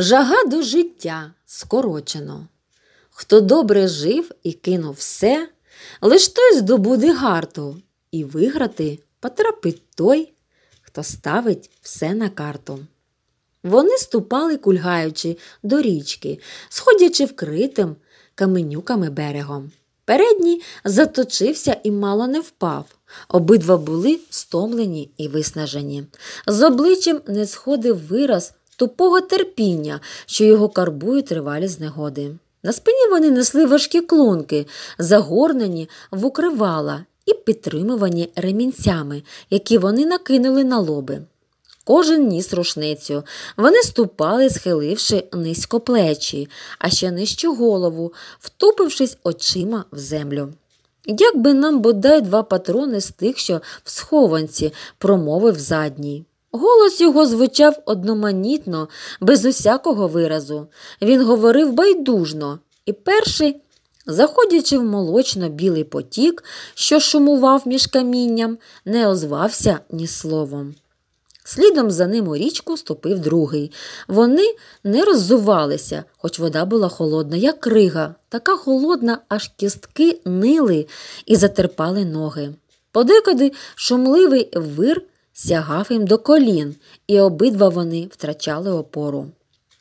Жага до життя скорочено. Хто добре жив і кинув все, лиш той здобуде гарту, і виграти потрапить той, хто ставить все на карту. Вони ступали, кульгаючи до річки, сходячи вкритим каменюками берегом. Передній заточився і мало не впав. Обидва були стомлені і виснажені. З обличчям не сходив вираз тупого терпіння, що його карбують тривалі знегоди. На спині вони несли важкі клунки, загорнені в укривала і підтримувані ремінцями, які вони накинули на лоби. Кожен ніс рушницю. Вони ступали, схиливши низько плечі, а ще нижчу голову, втупившись очима в землю. Як би нам бодай два патрони з тих, що в схованці, промовив задній. Голос його звучав одноманітно, без усякого виразу. Він говорив байдужно, і перший, заходячи в молочно білий потік, що шумував між камінням, не озвався ні словом. Слідом за ним у річку ступив другий. Вони не роззувалися, хоч вода була холодна, як крига, така холодна, аж кістки нили і затерпали ноги. Подекуди шумливий вир сягав їм до колін, і обидва вони втрачали опору.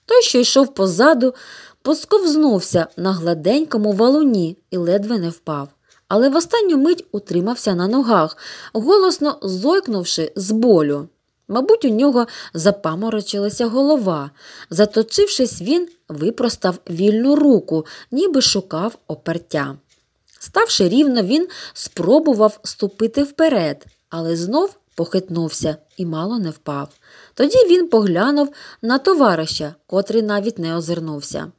Той, що йшов позаду, посковзнувся на гладенькому валуні і ледве не впав. Але в останню мить утримався на ногах, голосно зойкнувши з болю. Мабуть, у нього запаморочилася голова. Заточившись, він випростав вільну руку, ніби шукав опертя. Ставши рівно, він спробував ступити вперед, але знов похитнувся і мало не впав. Тоді він поглянув на товариша, котрий навіть не озирнувся.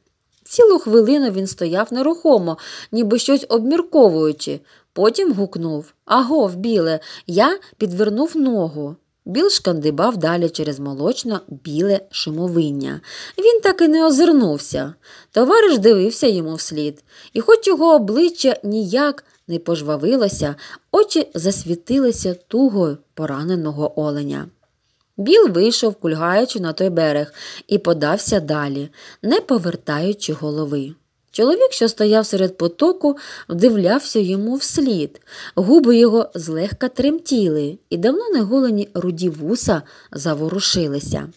Цілу хвилину він стояв нерухомо, ніби щось обмірковуючи. Потім гукнув Агов, біле, я підвернув ногу. Біл шкандибав далі через молочно біле шумовиння. Він так і не озирнувся. Товариш дивився йому вслід, і, хоч його обличчя ніяк не пожвавилося, очі засвітилися тугою пораненого оленя. Біл вийшов, кульгаючи на той берег, і подався далі, не повертаючи голови. Чоловік, що стояв серед потоку, вдивлявся йому вслід. Губи його злегка тремтіли, і давно неголені руді вуса заворушилися.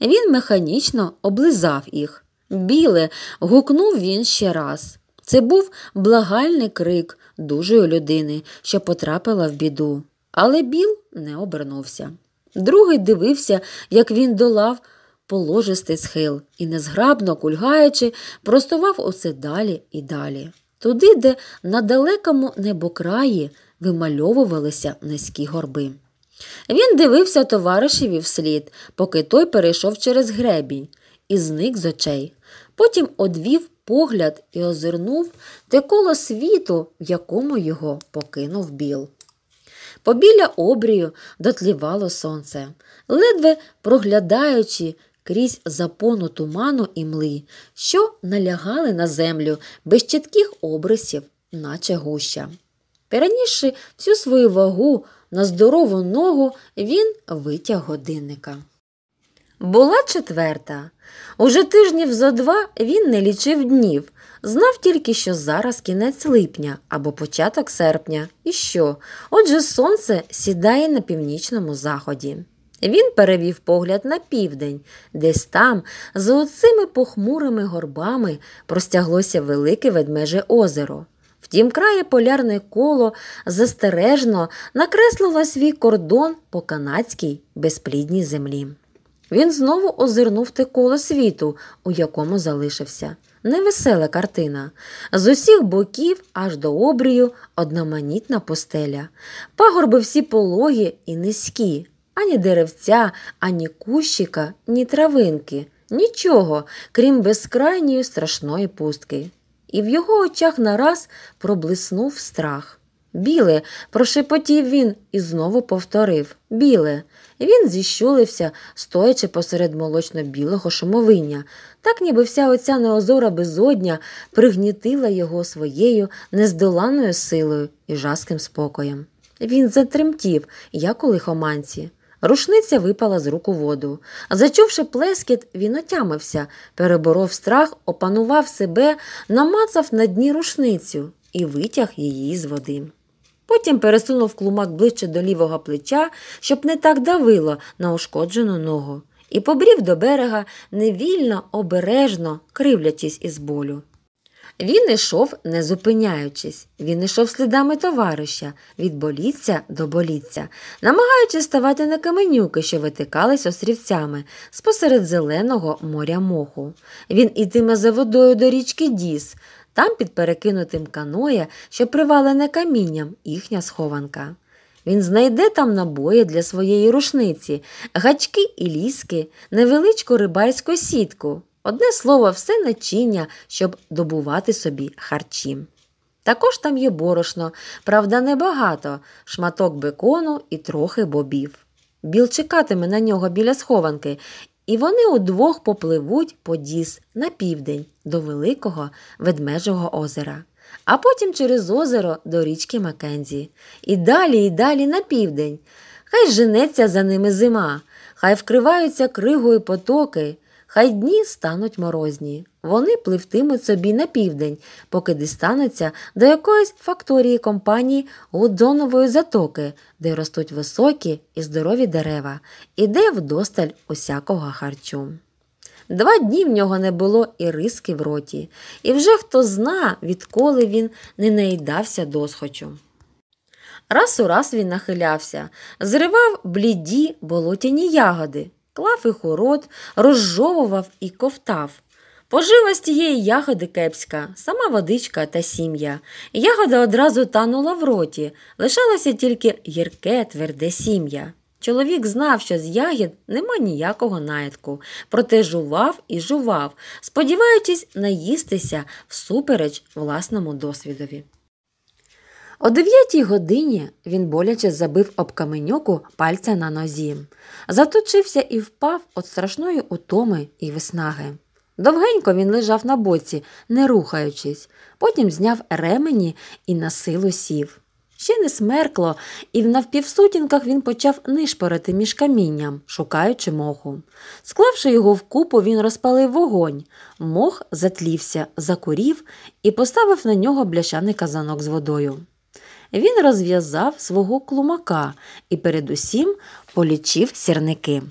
Він механічно облизав їх. Біле, гукнув він ще раз. Це був благальний крик дужої людини, що потрапила в біду. Але Біл не обернувся. Другий дивився, як він долав положистий схил і, незграбно кульгаючи, простував усе далі і далі. Туди, де на далекому небокраї вимальовувалися низькі горби. Він дивився товаришеві вслід, поки той перейшов через гребінь і зник з очей. Потім одвів погляд і озирнув те коло світу, в якому його покинув біл. Побіля обрію дотлівало сонце, ледве проглядаючи крізь запону туману і мли, що налягали на землю без чітких обрисів, наче гуща. Перенісши всю свою вагу на здорову ногу, він витяг годинника. Була четверта. Уже тижнів зо два він не лічив днів, знав тільки, що зараз кінець липня або початок серпня. І що? Отже, сонце сідає на північному заході. Він перевів погляд на південь, десь там, за оцими похмурими горбами, простяглося велике ведмеже озеро. Втім, крає полярне коло застережно накреслило свій кордон по канадській безплідній землі. Він знову озирнув те коло світу, у якому залишився. Невесела картина. З усіх боків аж до обрію одноманітна постеля. Пагорби всі пологі і низькі, ані деревця, ані кущика, ні травинки, нічого, крім безкрайньої страшної пустки. І в його очах нараз проблиснув страх. Біле, прошепотів він і знову повторив біле. Він зіщулився, стоячи посеред молочно білого шумовиння, так ніби вся оця неозора безодня пригнітила його своєю нездоланою силою і жаским спокоєм. Він затремтів, як у лихоманці. Рушниця випала з руку воду. Зачувши плескіт, він отямився, переборов страх, опанував себе, намацав на дні рушницю і витяг її з води. Потім пересунув клумак ближче до лівого плеча, щоб не так давило на ушкоджену ногу, і побрів до берега невільно, обережно кривлячись із болю. Він ішов, не зупиняючись, він ішов слідами товариша від боліця до боліця, намагаючись ставати на каменюки, що витикались острівцями з посеред зеленого моря моху. Він ітиме за водою до річки Діс, там під перекинутим каноє, що привалене камінням, їхня схованка. Він знайде там набої для своєї рушниці, гачки і ліски, невеличку рибальську сітку, одне слово, все начиння, щоб добувати собі харчі. Також там є борошно, правда, небагато, шматок бекону і трохи бобів. Біл чекатиме на нього біля схованки і вони удвох попливуть по Діс на південь до великого ведмежого озера, а потім через озеро до річки Маккензі. І далі, і далі на південь. Хай женеться за ними зима, хай вкриваються кригою потоки. Хай дні стануть морозні. Вони пливтимуть собі на південь, поки дістануться до якоїсь факторії компанії Гудзонової затоки, де ростуть високі і здорові дерева, і де вдосталь усякого харчу. Два дні в нього не було і риски в роті, і вже хто зна, відколи він не наїдався досхочу. Раз у раз він нахилявся, зривав бліді болотяні ягоди, клав їх у рот, розжовував і ковтав. Пожила з тієї ягоди кепська, сама водичка та сім'я. Ягода одразу танула в роті, лишалося тільки гірке, тверде сім'я. Чоловік знав, що з ягід нема ніякого наїдку, проте жував і жував, сподіваючись наїстися всупереч власному досвідові. О дев'ятій годині він боляче забив об каменюку пальця на нозі, заточився і впав від страшної утоми і виснаги. Довгенько він лежав на боці, не рухаючись, потім зняв ремені і на силу сів. Ще не смеркло, і в навпівсутінках він почав нишпорити між камінням, шукаючи моху. Склавши його вкупу, він розпалив вогонь. Мох затлівся, закурів і поставив на нього бляшаний казанок з водою він розв'язав свого клумака і передусім полічив сірники.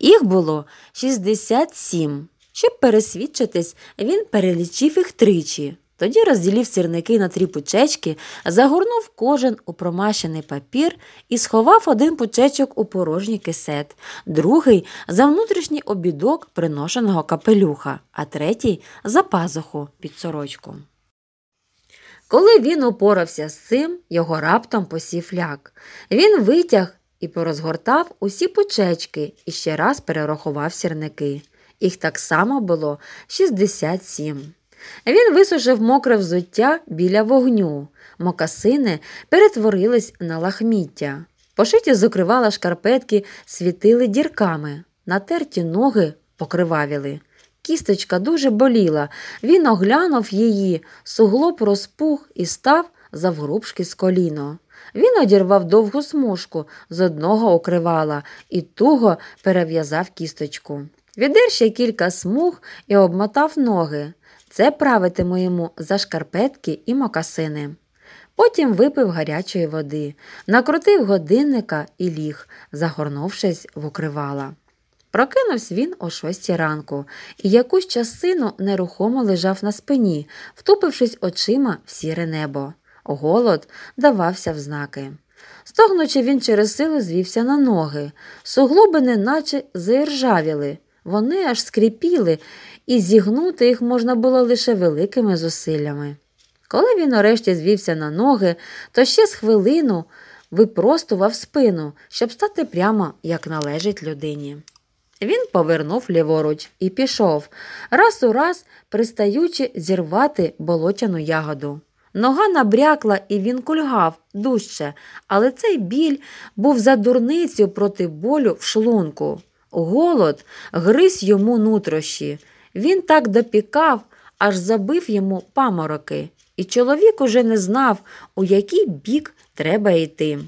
Їх було 67. Щоб пересвідчитись, він перелічив їх тричі. Тоді розділив сірники на три пучечки, загорнув кожен у промащений папір і сховав один пучечок у порожній кисет, другий за внутрішній обідок приношеного капелюха, а третій за пазуху під сорочку. Коли він упорався з цим, його раптом посів ляк. Він витяг і порозгортав усі почечки і ще раз перерахував сірники. Їх так само було 67. Він висушив мокре взуття біля вогню. Мокасини перетворились на лахміття. Пошиті зокривала шкарпетки, світили дірками, натерті ноги покривавіли кісточка дуже боліла. Він оглянув її, суглоб розпух і став завгрубшки з коліно. Він одірвав довгу смужку з одного окривала і туго перев'язав кісточку. Відер ще кілька смуг і обмотав ноги. Це правитиму йому за шкарпетки і мокасини. Потім випив гарячої води, накрутив годинника і ліг, загорнувшись в укривала. Прокинувся він о шостій ранку і якусь часину нерухомо лежав на спині, втупившись очима в сіре небо. Голод давався в знаки. Стогнучи, він через силу звівся на ноги. Суглоби неначе заіржавіли, вони аж скріпіли, і зігнути їх можна було лише великими зусиллями. Коли він нарешті звівся на ноги, то ще з хвилину випростував спину, щоб стати прямо, як належить людині. Він повернув ліворуч і пішов, раз у раз пристаючи зірвати болотяну ягоду. Нога набрякла, і він кульгав дужче, але цей біль був за дурницю проти болю в шлунку. Голод гриз йому нутрощі. Він так допікав, аж забив йому памороки, і чоловік уже не знав, у який бік треба йти.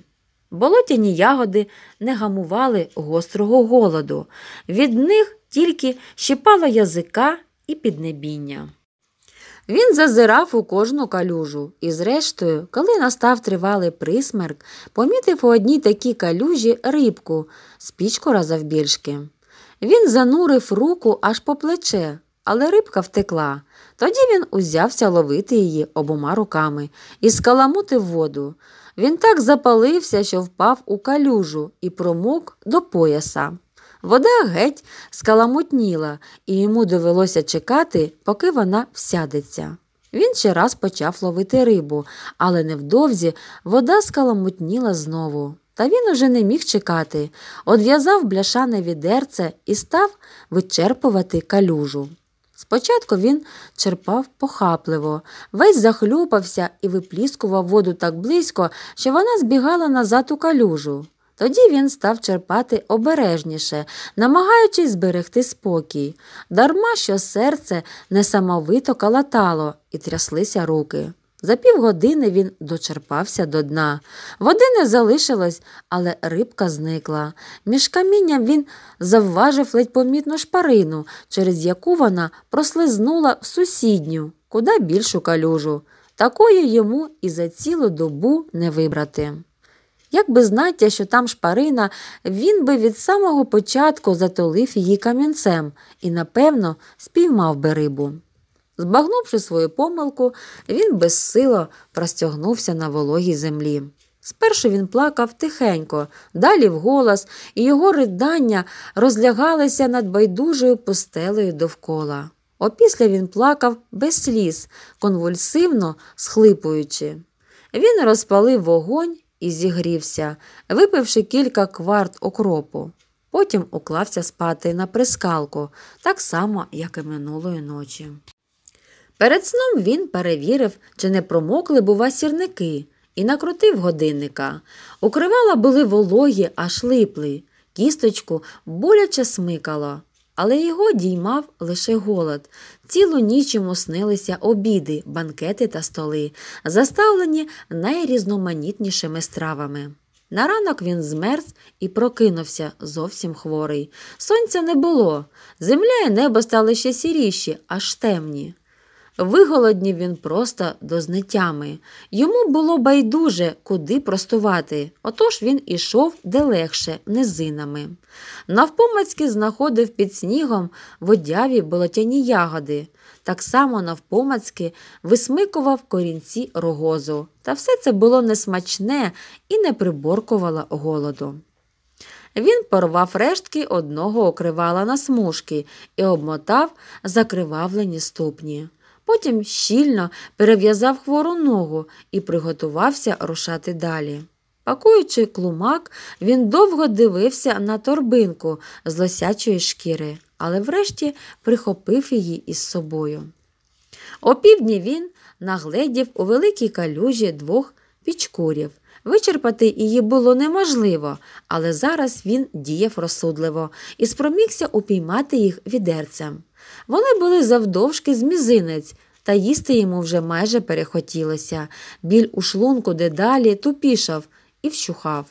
Болотяні ягоди не гамували гострого голоду, від них тільки щипало язика і піднебіння. Він зазирав у кожну калюжу і, зрештою, коли настав тривалий присмерк, помітив у одній такій калюжі рибку з пічку разавбільшки. Він занурив руку аж по плече, але рибка втекла. Тоді він узявся ловити її обома руками і скаламутив воду. Він так запалився, що впав у калюжу і промок до пояса. Вода геть скаламутніла, і йому довелося чекати, поки вона всядеться. Він ще раз почав ловити рибу, але невдовзі вода скаламутніла знову. Та він уже не міг чекати, одв'язав бляшане відерце і став вичерпувати калюжу. Спочатку він черпав похапливо, весь захлюпався і випліскував воду так близько, що вона збігала назад у калюжу. Тоді він став черпати обережніше, намагаючись зберегти спокій, дарма що серце несамовито калатало і тряслися руки. За півгодини він дочерпався до дна. Води не залишилось, але рибка зникла. Між камінням він завважив ледь помітну шпарину, через яку вона прослизнула в сусідню, куди більшу калюжу. Такої йому і за цілу добу не вибрати. Як би знаття, що там шпарина, він би від самого початку затолив її камінцем і, напевно, спіймав би рибу. Збагнувши свою помилку, він безсило простягнувся на вологій землі. Спершу він плакав тихенько, далі вголос, і його ридання розлягалися над байдужою пустелею довкола. Опісля він плакав без сліз, конвульсивно схлипуючи. Він розпалив вогонь і зігрівся, випивши кілька кварт окропу. Потім уклався спати на прискалку, так само, як і минулої ночі. Перед сном він перевірив, чи не промокли, бува, сірники, і накрутив годинника. Укривала були вологі, аж липли. Кісточку боляче смикало, але його діймав лише голод. Цілу ніч йому снилися обіди, банкети та столи, заставлені найрізноманітнішими стравами. На ранок він змерз і прокинувся, зовсім хворий. Сонця не було. Земля і небо стали ще сіріші, аж темні. Виголоднів він просто до знитями. Йому було байдуже, куди простувати, отож він ішов де легше, низинами. Навпомацьки знаходив під снігом водяві болотяні ягоди, так само навпомацьки висмикував корінці рогозу. Та все це було несмачне і не приборкувало голоду. Він порвав рештки одного окривала на смужки і обмотав закривавлені ступні потім щільно перев'язав хвору ногу і приготувався рушати далі. Пакуючи клумак, він довго дивився на торбинку з лосячої шкіри, але врешті прихопив її із собою. О півдні він нагледів у великій калюжі двох пічкурів. Вичерпати її було неможливо, але зараз він діяв розсудливо і спромігся упіймати їх відерцем. Вони були завдовжки з мізинець, та їсти йому вже майже перехотілося. Біль у шлунку дедалі тупішав і вщухав.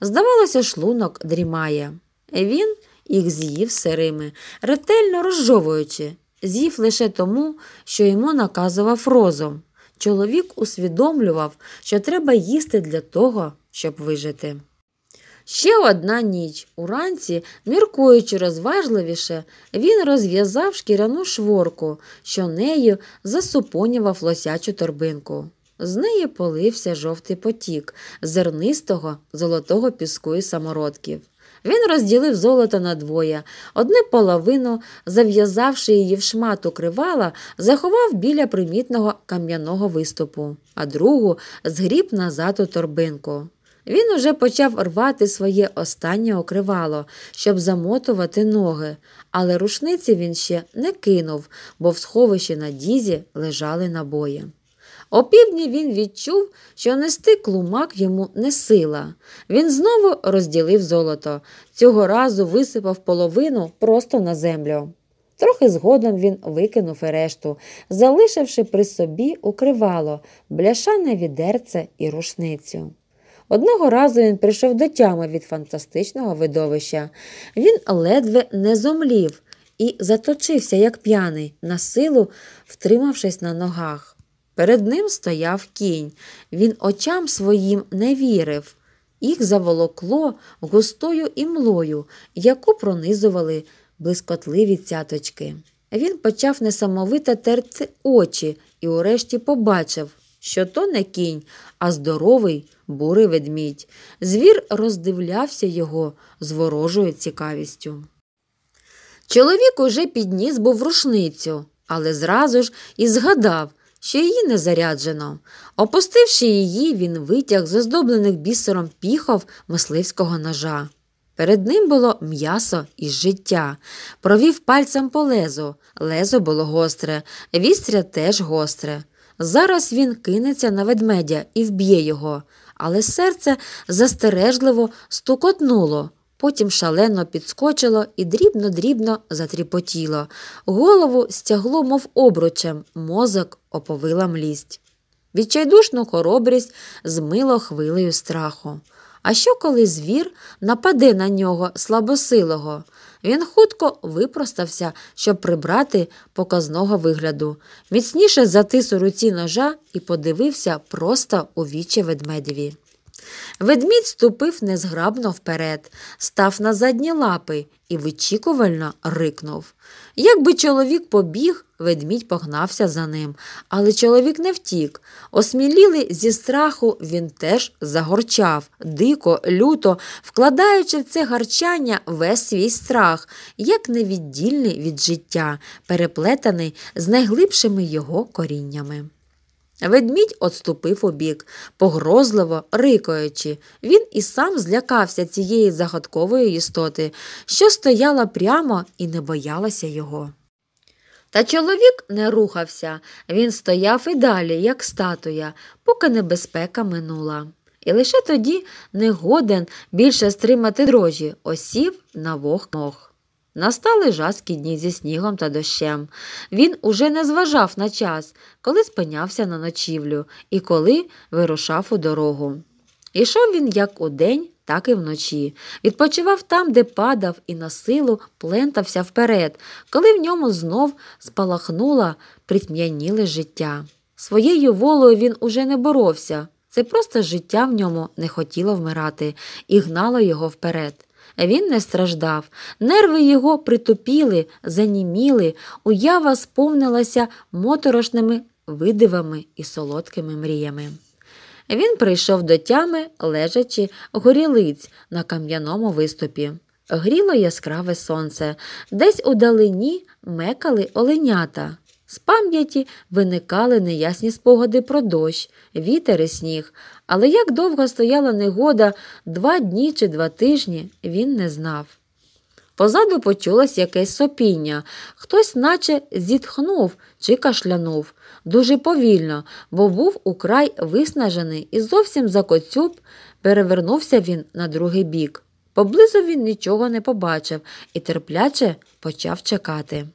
Здавалося, шлунок дрімає. Він їх з'їв сирими, ретельно розжовуючи, з'їв лише тому, що йому наказував розум. Чоловік усвідомлював, що треба їсти для того, щоб вижити. Ще одна ніч. Уранці, міркуючи розважливіше, він розв'язав шкіряну шворку, що нею засупонював лосячу торбинку. З неї полився жовтий потік зернистого золотого піску і самородків. Він розділив золото на двоє. Одну половину, зав'язавши її в шмату кривала, заховав біля примітного кам'яного виступу, а другу згріб назад у торбинку. Він уже почав рвати своє останнє окривало, щоб замотувати ноги, але рушниці він ще не кинув, бо в сховищі на дізі лежали набої. О півдні він відчув, що нести клумак йому не сила. Він знову розділив золото, цього разу висипав половину просто на землю. Трохи згодом він викинув і решту, залишивши при собі укривало, бляшане відерце і рушницю. Одного разу він прийшов до тями від фантастичного видовища. Він ледве не зомлів і заточився, як п'яний, на силу втримавшись на ногах. Перед ним стояв кінь. Він очам своїм не вірив. Їх заволокло густою імлою, яку пронизували блискотливі цяточки. Він почав несамовито терти очі і урешті побачив що то не кінь, а здоровий бурий ведмідь. Звір роздивлявся його з ворожою цікавістю. Чоловік уже підніс був рушницю, але зразу ж і згадав, що її не заряджено. Опустивши її, він витяг з оздоблених бісером піхов мисливського ножа. Перед ним було м'ясо і життя. Провів пальцем по лезу. Лезо було гостре, вістря теж гостре. Зараз він кинеться на ведмедя і вб'є його, але серце застережливо стукотнуло. Потім шалено підскочило і дрібно-дрібно затріпотіло. Голову стягло, мов обручем, мозок оповила млість. Відчайдушну хоробрість змило хвилею страху. А що, коли звір нападе на нього слабосилого? Він хутко випростався, щоб прибрати показного вигляду, міцніше затис у руці ножа і подивився просто у вічі ведмедеві. Ведмідь ступив незграбно вперед, став на задні лапи і вичікувально рикнув. Якби чоловік побіг, Ведмідь погнався за ним, але чоловік не втік. Осміліли зі страху він теж загорчав, дико, люто, вкладаючи в це гарчання весь свій страх, як невіддільний від життя, переплетений з найглибшими його коріннями. Ведмідь отступив убік, погрозливо рикаючи, він і сам злякався цієї загадкової істоти, що стояла прямо і не боялася його. Та чоловік не рухався, він стояв і далі, як статуя, поки небезпека минула. І лише тоді не годен більше стримати дрожі, осів на вог Настали жаскі дні зі снігом та дощем. Він уже не зважав на час, коли спинявся на ночівлю і коли вирушав у дорогу. Ішов він як удень, так і вночі. Відпочивав там, де падав, і на силу плентався вперед, коли в ньому знов спалахнуло притм'яніле життя. Своєю волею він уже не боровся. Це просто життя в ньому не хотіло вмирати і гнало його вперед. Він не страждав, нерви його притупіли, заніміли, уява сповнилася моторошними видивами і солодкими мріями. Він прийшов до тями, лежачи горілиць на кам'яному виступі. Гріло яскраве сонце, десь у далині мекали оленята. З пам'яті виникали неясні спогади про дощ, вітер і сніг. Але як довго стояла негода, два дні чи два тижні, він не знав. Позаду почулось якесь сопіння, хтось, наче, зітхнув чи кашлянув дуже повільно, бо був украй виснажений і зовсім за коцюб перевернувся він на другий бік. Поблизу він нічого не побачив і терпляче почав чекати.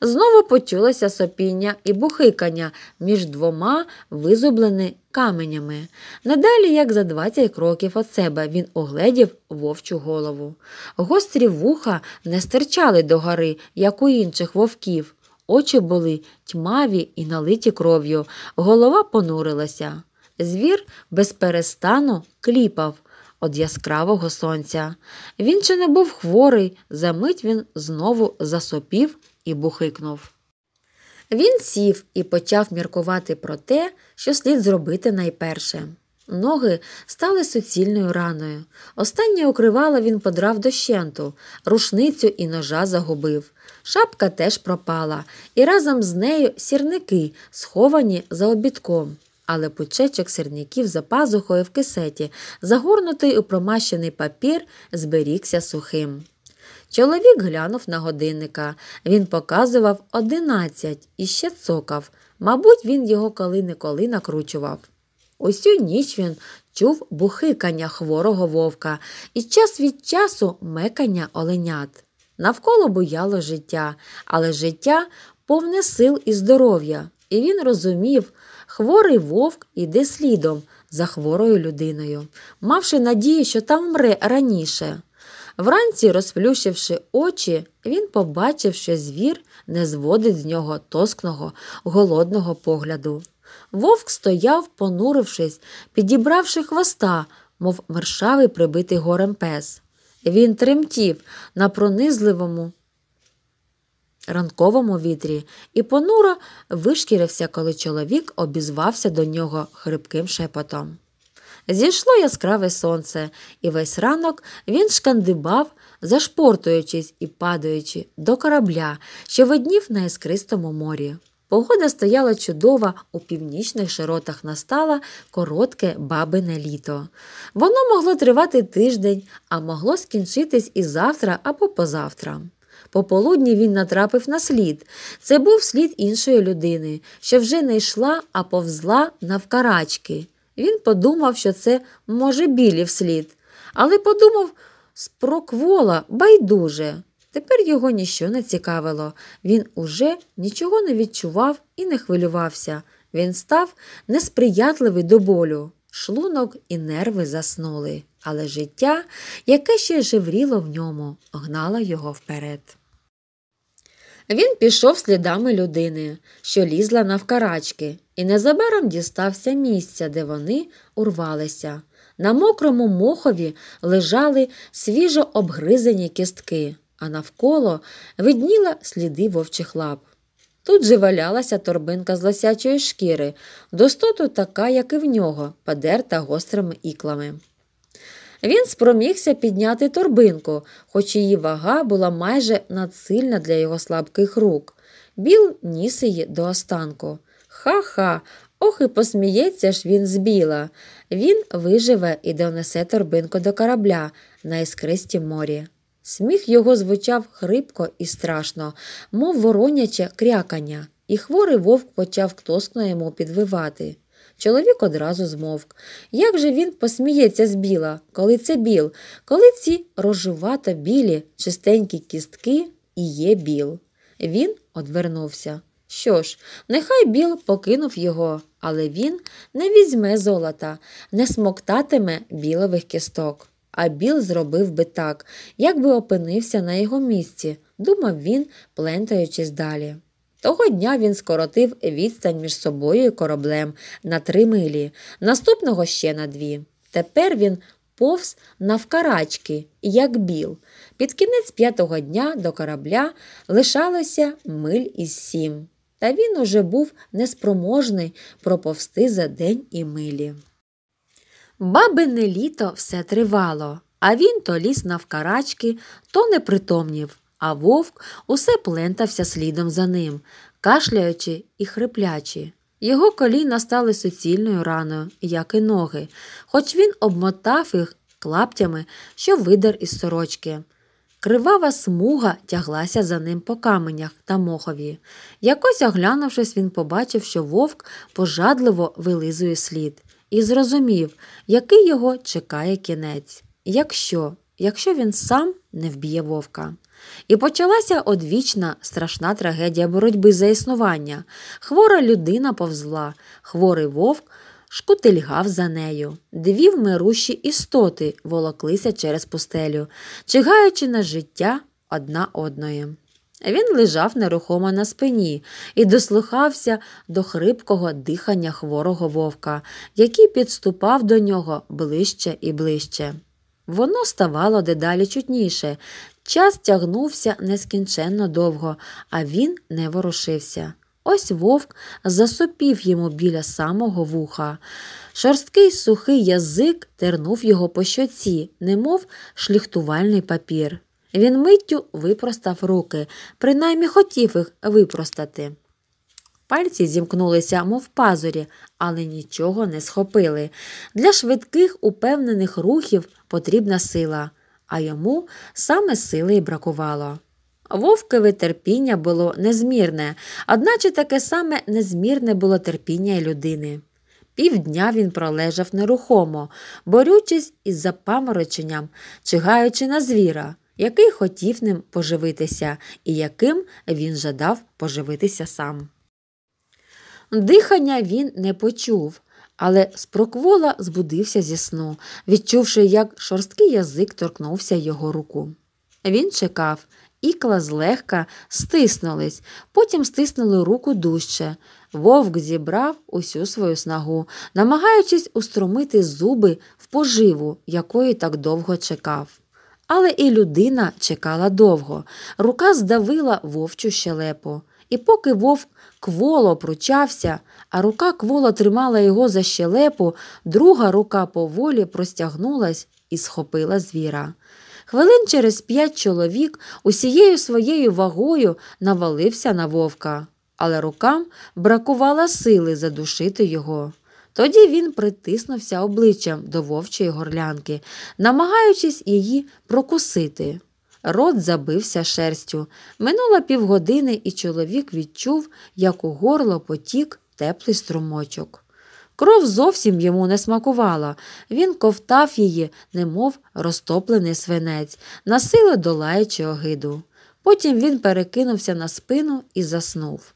Знову почулося сопіння і бухикання між двома визубленими каменями. Надалі, як за 20 кроків від себе, він огледів вовчу голову. Гострі вуха не стирчали до гори, як у інших вовків очі були тьмаві і налиті кров'ю, голова понурилася. Звір безперестану кліпав від яскравого сонця. Він ще не був хворий, за мить він знову засопів і бухикнув. Він сів і почав міркувати про те, що слід зробити найперше. Ноги стали суцільною раною. Останнє укривало він подрав дощенту, рушницю і ножа загубив. Шапка теж пропала, і разом з нею сірники, сховані за обідком. Але пучечок сірників за пазухою в кисеті, загорнутий у промащений папір, зберігся сухим. Чоловік глянув на годинника. Він показував одинадцять і ще цокав. Мабуть, він його коли-неколи накручував. Усю ніч він чув бухикання хворого вовка і час від часу мекання оленят. Навколо буяло життя, але життя повне сил і здоров'я, і він розумів, хворий вовк іде слідом за хворою людиною, мавши надію, що там вмре раніше. Вранці, розплющивши очі, він побачив, що звір не зводить з нього тоскного, голодного погляду. Вовк стояв, понурившись, підібравши хвоста, мов мершавий прибитий горем пес. Він тремтів на пронизливому ранковому вітрі і понуро вишкірився, коли чоловік обізвався до нього хрипким шепотом. Зійшло яскраве сонце, і весь ранок він шкандибав, зашпортуючись і падаючи до корабля, що виднів на іскристому морі. Погода стояла чудова, у північних широтах настала коротке бабине літо. Воно могло тривати тиждень, а могло скінчитись і завтра або позавтра. Пополудні він натрапив на слід. Це був слід іншої людини, що вже не йшла, а повзла навкарачки. Він подумав, що це, може, білів слід, але подумав спроквола, байдуже. Тепер його ніщо не цікавило, він уже нічого не відчував і не хвилювався. Він став несприятливий до болю. Шлунок і нерви заснули, але життя, яке ще живріло в ньому, гнало його вперед. Він пішов слідами людини, що лізла навкарачки, і незабаром дістався місця, де вони урвалися. На мокрому мохові лежали свіжо обгризані кістки а навколо видніла сліди вовчих лап. Тут же валялася торбинка з лосячої шкіри, достоту така, як і в нього, подерта гострими іклами. Він спромігся підняти торбинку, хоч її вага була майже надсильна для його слабких рук. Біл ніс її до останку. Ха ха, ох і посміється ж він з біла. Він виживе і донесе торбинку до корабля на іскристім морі. Сміх його звучав хрипко і страшно, мов вороняче крякання, і хворий вовк почав тоскно йому підвивати. Чоловік одразу змовк. Як же він посміється з біла, коли це біл, коли ці рожувато білі, чистенькі кістки і є біл. Він одвернувся. Що ж, нехай біл покинув його, але він не візьме золота, не смоктатиме білових кісток а Біл зробив би так, як би опинився на його місці, думав він, плентаючись далі. Того дня він скоротив відстань між собою і кораблем на три милі, наступного ще на дві. Тепер він повз навкарачки, як біл. Під кінець п'ятого дня до корабля лишалося миль із сім. Та він уже був неспроможний проповсти за день і милі. Бабине літо все тривало, а він то ліз навкарачки, то не притомнів, а вовк усе плентався слідом за ним, кашляючи і хриплячи. Його коліна стали суцільною раною, як і ноги, хоч він обмотав їх клаптями, що видер із сорочки. Кривава смуга тяглася за ним по каменях та мохові. Якось оглянувшись, він побачив, що вовк пожадливо вилизує слід і зрозумів, який його чекає кінець, якщо, якщо він сам не вб'є вовка. І почалася одвічна страшна трагедія боротьби за існування. Хвора людина повзла, хворий вовк шкутильгав за нею. Дві вмируші істоти волоклися через пустелю, чигаючи на життя одна одної. Він лежав нерухомо на спині і дослухався до хрипкого дихання хворого вовка, який підступав до нього ближче і ближче. Воно ставало дедалі чутніше. Час тягнувся нескінченно довго, а він не ворушився. Ось вовк засопів йому біля самого вуха. Шорсткий сухий язик тернув його по щоці, немов шліхтувальний папір. Він миттю випростав руки, принаймні хотів їх випростати. Пальці зімкнулися, мов пазурі, але нічого не схопили. Для швидких упевнених рухів потрібна сила, а йому саме сили й бракувало. Вовкеве терпіння було незмірне, одначе таке саме незмірне було терпіння й людини. Півдня він пролежав нерухомо, борючись із запамороченням, чигаючи на звіра який хотів ним поживитися і яким він жадав поживитися сам. Дихання він не почув, але з проквола збудився зі сну, відчувши, як шорсткий язик торкнувся його руку. Він чекав, ікла злегка стиснулись, потім стиснули руку дужче. Вовк зібрав усю свою снагу, намагаючись устромити зуби в поживу, якої так довго чекав. Але і людина чекала довго. Рука здавила вовчу щелепу. І поки вовк кволо пручався, а рука кволо тримала його за щелепу, друга рука поволі простягнулась і схопила звіра. Хвилин через п'ять чоловік усією своєю вагою навалився на вовка, але рукам бракувало сили задушити його. Тоді він притиснувся обличчям до вовчої горлянки, намагаючись її прокусити. Рот забився шерстю. Минуло півгодини, і чоловік відчув, як у горло потік теплий струмочок. Кров зовсім йому не смакувала, він ковтав її, немов розтоплений свинець, насило долаючи огиду. Потім він перекинувся на спину і заснув.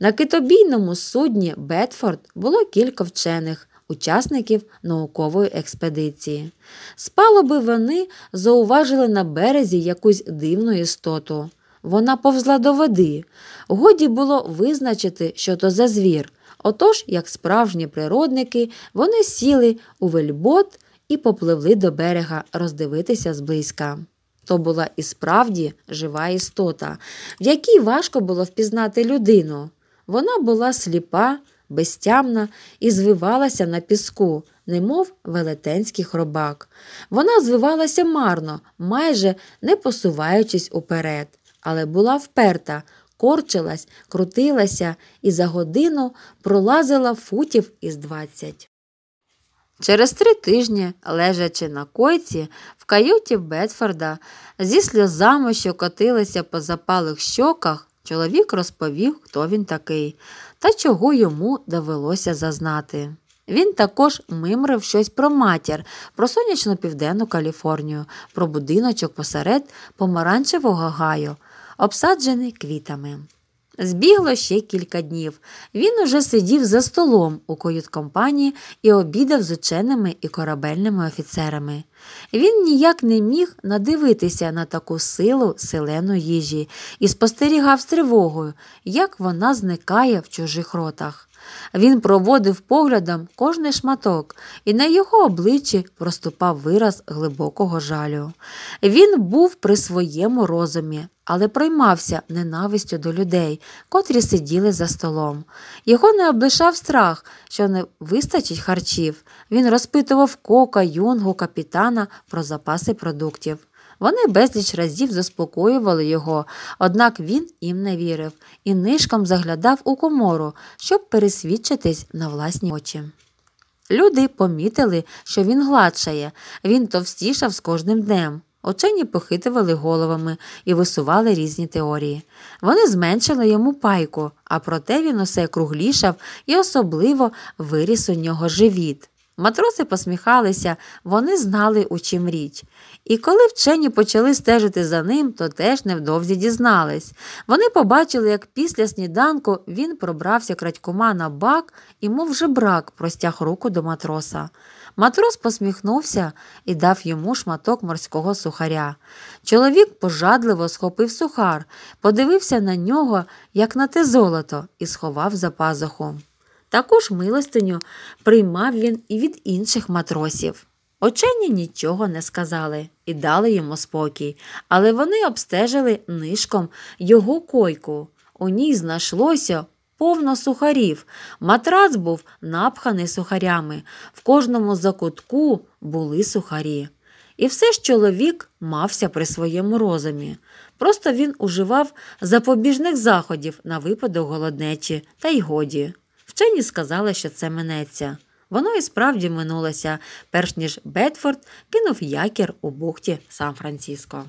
На китобійному судні Бетфорд було кілька вчених. Учасників наукової експедиції. З палуби вони зауважили на березі якусь дивну істоту. Вона повзла до води. Годі було визначити, що то за звір. Отож, як справжні природники, вони сіли у вельбот і попливли до берега роздивитися зблизька. То була і справді жива істота, в якій важко було впізнати людину. Вона була сліпа, безтямна і звивалася на піску, немов велетенський хробак. Вона звивалася марно, майже не посуваючись уперед, але була вперта, корчилась, крутилася і за годину пролазила футів із двадцять. Через три тижні, лежачи на койці, в каюті Бетфорда зі сльозами, що котилися по запалих щоках, Чоловік розповів, хто він такий та чого йому довелося зазнати. Він також мимрив щось про матір, про сонячну південну Каліфорнію, про будиночок посеред помаранчевого гаю, обсаджений квітами. Збігло ще кілька днів. Він уже сидів за столом у кают-компанії і обідав з ученими і корабельними офіцерами. Він ніяк не міг надивитися на таку силу селену їжі і спостерігав з тривогою, як вона зникає в чужих ротах. Він проводив поглядом кожний шматок, і на його обличчі проступав вираз глибокого жалю. Він був при своєму розумі, але приймався ненавистю до людей, котрі сиділи за столом. Його не облишав страх, що не вистачить харчів. Він розпитував кока, юнгу, капітана про запаси продуктів. Вони безліч разів заспокоювали його, однак він їм не вірив і нишком заглядав у комору, щоб пересвідчитись на власні очі. Люди помітили, що він гладшає, він товстішав з кожним днем. Учені похитували головами і висували різні теорії. Вони зменшили йому пайку, а проте він усе круглішав і особливо виріс у нього живіт. Матроси посміхалися, вони знали, у чим річ. І коли вчені почали стежити за ним, то теж невдовзі дізнались. Вони побачили, як після сніданку він пробрався крадькома на бак і, мов брак, простяг руку до матроса. Матрос посміхнувся і дав йому шматок морського сухаря. Чоловік пожадливо схопив сухар, подивився на нього, як на те золото, і сховав за пазуху. Також милостиню приймав він і від інших матросів. Очені нічого не сказали і дали йому спокій, але вони обстежили нишком його койку. У ній знайшлося повно сухарів. Матрац був напханий сухарями. В кожному закутку були сухарі. І все ж чоловік мався при своєму розумі. Просто він уживав запобіжних заходів на випадок голоднечі, та й годі. Дженні сказала, що це минеться. Воно і справді минулося, перш ніж Бетфорд кинув якір у бухті Сан-Франциско.